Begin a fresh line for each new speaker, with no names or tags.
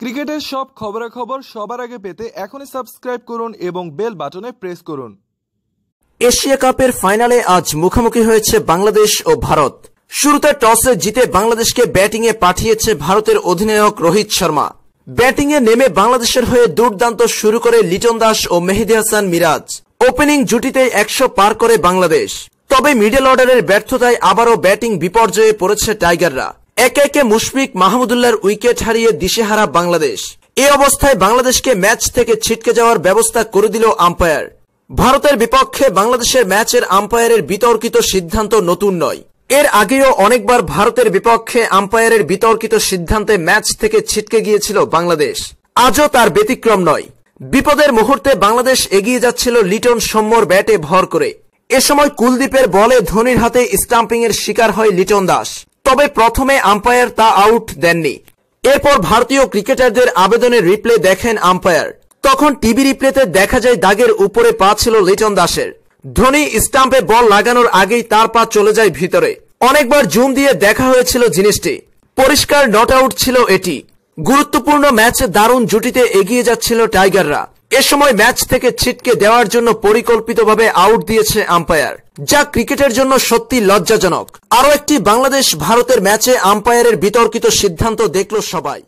ক্রিকেটের সব খবরাখবর সবার আগে পেতে এখনই সাবস্ক্রাইব করুন এবং বেল বাটনে প্রেস করুন এশিয়া কাপের ফাইনালে আজ মুখোমুখি হয়েছে বাংলাদেশ ও ভারত শুরুতে টসে জিতে বাংলাদেশকে ব্যাটিংয়ে পাঠিয়েছে ভারতের অধিনায়ক রোহিত শর্মা ব্যাটিংয়ে নেমে বাংলাদেশের হয়ে দুর্দান্ত শুরু করে লিটন দাস ও মেহেদি হাসান মিরাজ ওপেনিং জুটিতে একশো পার করে বাংলাদেশ তবে মিডল অর্ডারের ব্যর্থতায় আবারও ব্যাটিং বিপর্যয়ে পড়েছে টাইগাররা একে একে মুশফিক মাহমুদুল্লাহর উইকেট হারিয়ে দিশেহারা বাংলাদেশ এ অবস্থায় বাংলাদেশকে ম্যাচ থেকে ছিটকে যাওয়ার ব্যবস্থা করে দিল আম্পায়ার ভারতের বিপক্ষে বাংলাদেশের ম্যাচের আম্পায়ারের বিতর্কিত সিদ্ধান্ত নতুন নয় এর আগেও অনেকবার ভারতের বিপক্ষে আম্পায়ারের বিতর্কিত সিদ্ধান্তে ম্যাচ থেকে ছিটকে গিয়েছিল বাংলাদেশ আজও তার ব্যতিক্রম নয় বিপদের মুহূর্তে বাংলাদেশ এগিয়ে যাচ্ছিল লিটন সম্মর ব্যাটে ভর করে এ সময় কুলদীপের বলে ধোনির হাতে স্টাম্পিংয়ের শিকার হয় লিটন দাস তবে প্রথমে আম্পায়ার তা আউট দেননি এরপর ভারতীয় ক্রিকেটারদের আবেদনের রিপ্লে দেখেন আম্পায়ার তখন টিভি রিপ্লেতে দেখা যায় দাগের উপরে পা ছিল লিটন দাসের ধোনি স্টাম্পে বল লাগানোর আগেই তার পা চলে যায় ভিতরে অনেকবার জুম দিয়ে দেখা হয়েছিল জিনিসটি পরিষ্কার নট আউট ছিল এটি গুরুত্বপূর্ণ ম্যাচে দারুণ জুটিতে এগিয়ে যাচ্ছিল টাইগাররা এ সময় ম্যাচ থেকে ছিটকে দেওয়ার জন্য পরিকল্পিতভাবে আউট দিয়েছে আম্পায়ার যা ক্রিকেটের জন্য সত্যি লজ্জাজনক আরও একটি বাংলাদেশ ভারতের ম্যাচে আম্পায়ারের বিতর্কিত সিদ্ধান্ত দেখল সবাই